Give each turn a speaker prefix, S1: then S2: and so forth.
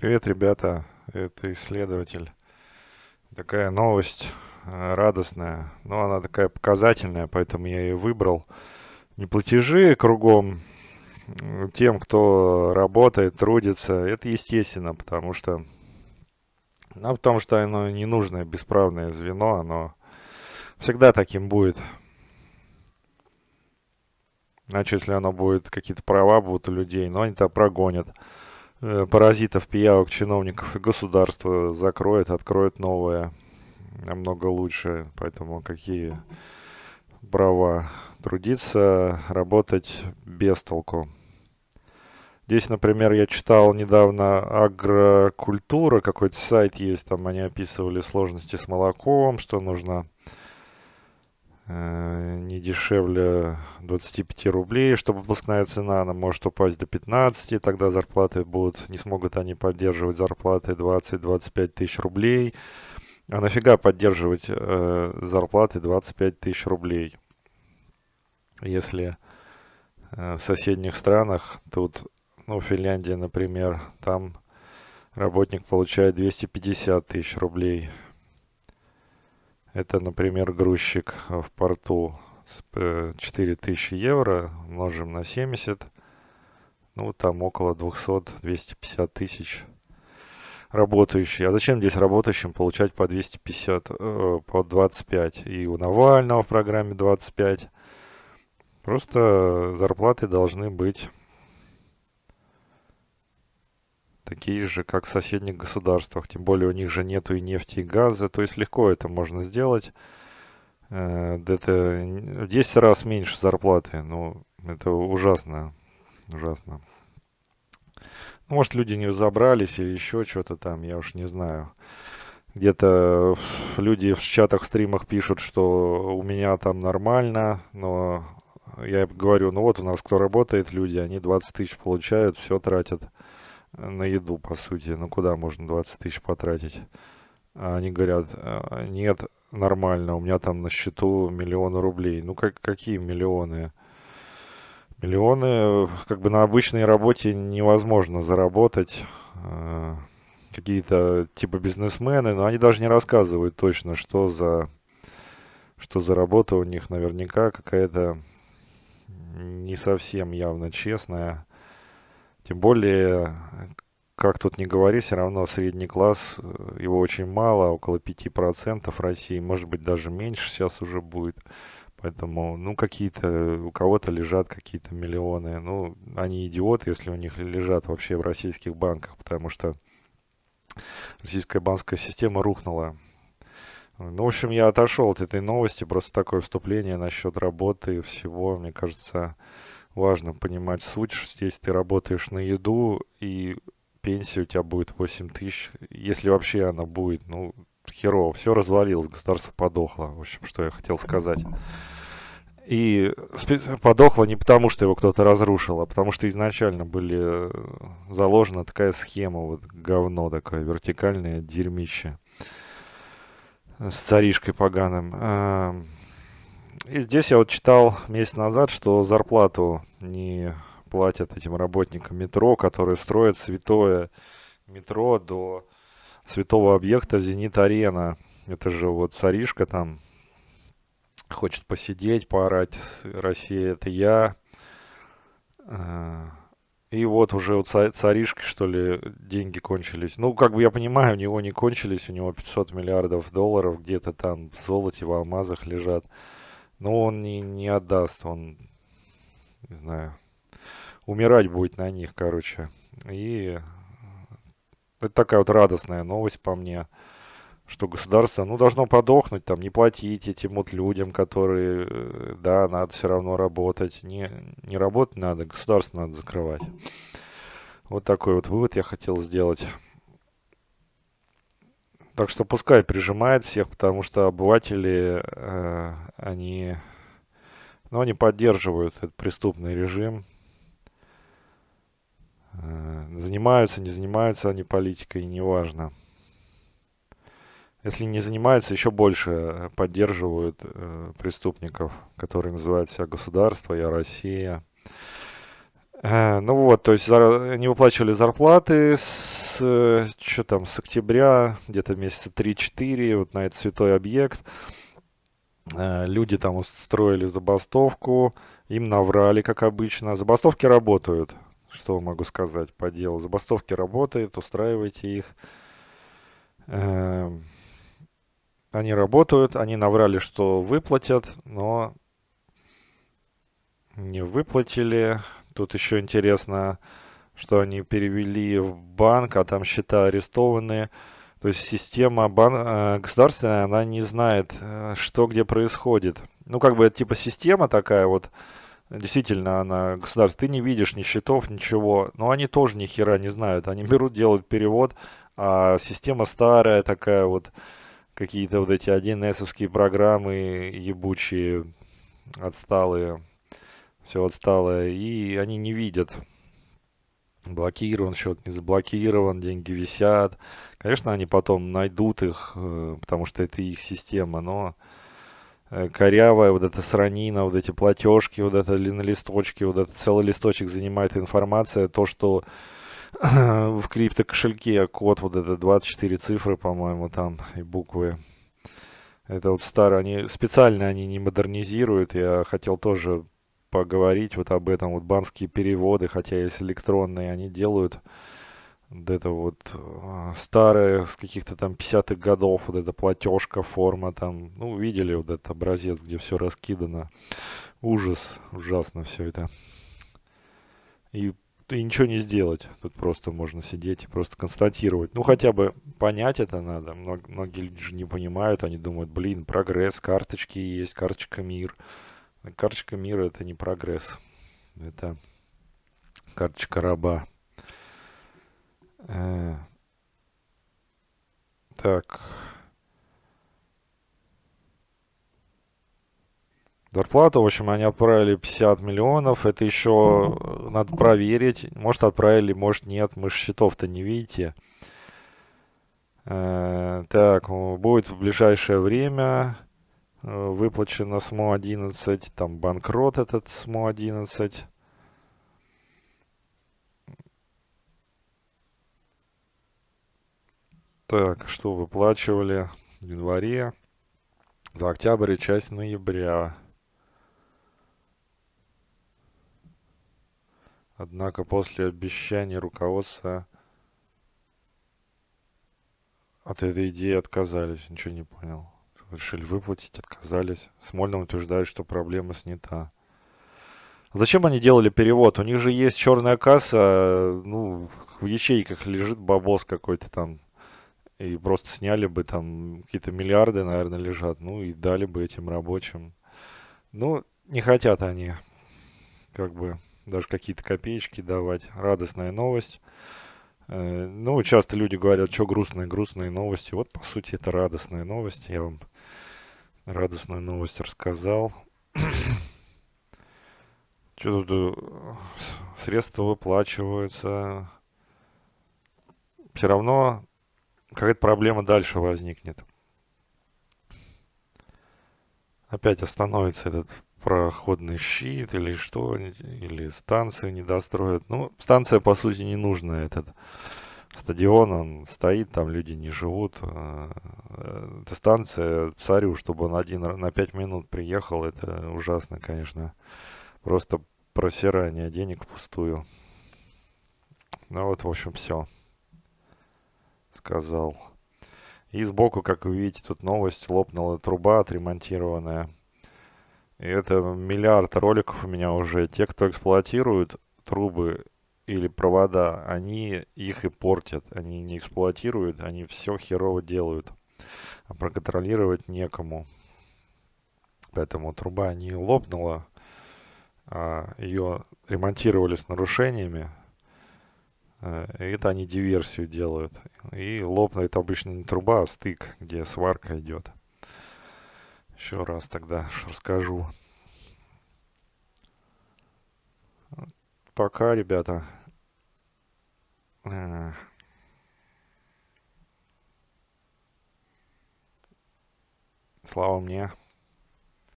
S1: Привет, ребята, это исследователь. Такая новость э, радостная, но ну, она такая показательная, поэтому я ее выбрал. Не платежи кругом тем, кто работает, трудится, это естественно, потому что, ну, потому что оно ненужное, бесправное звено, оно всегда таким будет. Значит, если оно будет, какие-то права будут у людей, но они-то прогонят. Э, паразитов, пиявок, чиновников и государство закроет, откроет новое, намного лучше. Поэтому какие права трудиться, работать без толку. Здесь, например, я читал недавно агрокультура, какой-то сайт есть, там они описывали сложности с молоком, что нужно э, не дешевле 25 рублей, чтобы выпускная цена, она может упасть до 15, тогда зарплаты будут, не смогут они поддерживать зарплаты 20-25 тысяч рублей. А нафига поддерживать э, зарплаты 25 тысяч рублей, если э, в соседних странах, тут, ну, Финляндия, например, там работник получает 250 тысяч рублей. Это, например, грузчик в порту. 4000 евро умножим на 70. Ну, там около 200-250 тысяч работающий. А зачем здесь работающим получать по 250, э, по 25? И у Навального в программе 25. Просто зарплаты должны быть такие же, как в соседних государствах. Тем более у них же нету и нефти, и газа. То есть легко это можно сделать. Э, это 10 раз меньше зарплаты. Ну, это ужасно. Ужасно. Ну, может, люди не разобрались или еще что-то там, я уж не знаю. Где-то люди в чатах, в стримах пишут, что у меня там нормально, но я говорю, ну вот у нас кто работает, люди, они 20 тысяч получают, все тратят на еду, по сути. Ну куда можно 20 тысяч потратить? А они говорят, «А, нет, нормально, у меня там на счету миллионы рублей. Ну, как, какие миллионы? Миллионы, как бы на обычной работе невозможно заработать. Э, какие-то типа бизнесмены, но они даже не рассказывают точно, что за, что за работа у них наверняка какая-то не совсем явно честная. Тем более как тут не говори, все равно средний класс, э, его очень мало, около 5% России, может быть, даже меньше сейчас уже будет. Поэтому, ну, какие-то, э, у кого-то лежат какие-то миллионы. Ну, они идиоты, если у них лежат вообще в российских банках, потому что российская банковская система рухнула. Ну, в общем, я отошел от этой новости, просто такое вступление насчет работы и всего, мне кажется, важно понимать суть, что если ты работаешь на еду и пенсия у тебя будет 8 тысяч, если вообще она будет, ну, херово, все развалилось, государство подохло, в общем, что я хотел сказать. И подохло не потому, что его кто-то разрушил, а потому что изначально были э, заложена такая схема, вот говно такое, вертикальное дерьмище с царишкой поганым. Эм, и здесь я вот читал месяц назад, что зарплату не платят этим работникам метро, которые строят святое метро до святого объекта «Зенит-арена». Это же вот Царишка там хочет посидеть, поорать «Россия, это я». Э, и вот уже у царишки, что ли, деньги кончились. Ну, как бы я понимаю, у него не кончились, у него 500 миллиардов долларов где-то там в золоте, в алмазах лежат. Но он не, не отдаст, он, не знаю, умирать будет на них, короче. И это такая вот радостная новость по мне, что государство, ну, должно подохнуть, там, не платить этим вот людям, которые, э, да, надо все равно работать. Не, не работать надо, государство надо закрывать. Вот такой вот вывод я хотел сделать. Так что пускай прижимает всех, потому что обыватели, э, они, ну, они поддерживают этот преступный режим, Э, занимаются, не занимаются они политикой, неважно. Если не занимаются, еще больше э, поддерживают э, преступников, которые называют себя государство, я Россия. Э, ну вот, то есть зар... не выплачивали зарплаты с, э, что там, с октября, где-то месяца 3-4, вот на этот святой объект. Э, люди там устроили забастовку, им наврали, как обычно. Забастовки работают, что могу сказать по делу. Забастовки работают, устраивайте их. Эм, они работают, они наврали, что выплатят, но не выплатили. Тут еще интересно, что они перевели в банк, а там счета арестованные. То есть система бан... Э, государственная, она не знает, э, что где происходит. Ну, как бы типа система такая вот, Действительно, она государство. Ты не видишь ни счетов, ничего. Но они тоже ни хера не знают. Они берут, делают перевод. А система старая такая вот. Какие-то вот эти 1С-овские программы ебучие, отсталые. Все отсталое. И они не видят. Блокирован счет, не заблокирован, деньги висят. Конечно, они потом найдут их, э, потому что это их система, но Э, корявая, вот эта сранина, вот эти платежки, вот это на листочке, вот этот целый листочек занимает информация, то, что в криптокошельке код вот это 24 цифры, по-моему, там и буквы. Это вот старые, они специально они не модернизируют, я хотел тоже поговорить вот об этом, вот банские переводы, хотя есть электронные, они делают вот это вот а, старое с каких-то там 50-х годов, вот эта платежка, форма там, ну, видели вот этот образец, где все раскидано. Ужас, ужасно все это. И, и ничего не сделать. Тут просто можно сидеть и просто констатировать. Ну, хотя бы понять это надо. Мног, многие люди же не понимают, они думают, блин, прогресс, карточки есть, карточка мир. Карточка мира это не прогресс. Это карточка раба. Э, так. Зарплату, в общем, они отправили 50 миллионов. Это еще э, надо проверить. Может, отправили, может, нет. Мы же счетов-то не видите. Э, так, будет в ближайшее время выплачено СМО-11, там банкрот этот СМО-11. Так, что выплачивали в январе? За октябрь и часть ноября. Однако после обещаний руководства от этой идеи отказались. Ничего не понял. Решили выплатить, отказались. Смольным утверждают, что проблема снята. Зачем они делали перевод? У них же есть черная касса, ну, в ячейках лежит бабос какой-то там и просто сняли бы там какие-то миллиарды, наверное, лежат, ну и дали бы этим рабочим. Ну, не хотят они как бы даже какие-то копеечки давать. Радостная новость. Э, ну, часто люди говорят, что грустные, грустные новости. Вот, по сути, это радостная новость. Я вам радостную новость рассказал. что тут э, средства выплачиваются. Все равно какая-то проблема дальше возникнет. Опять остановится этот проходный щит или что, или станцию не достроят. Ну, станция, по сути, не нужна, этот стадион, он стоит, там люди не живут. Э, эта станция царю, чтобы он один на пять минут приехал, это ужасно, конечно. Просто просирание денег пустую. Ну вот, в общем, все сказал. И сбоку, как вы видите, тут новость, лопнула труба отремонтированная. И это миллиард роликов у меня уже. Те, кто эксплуатируют трубы или провода, они их и портят. Они не эксплуатируют, они все херово делают. А проконтролировать некому. Поэтому труба не лопнула, а ее ремонтировали с нарушениями. Э, это они диверсию делают. И лопнет обычно не труба, а стык, где сварка идет. Еще раз тогда расскажу. Пока, ребята. Э. Слава мне.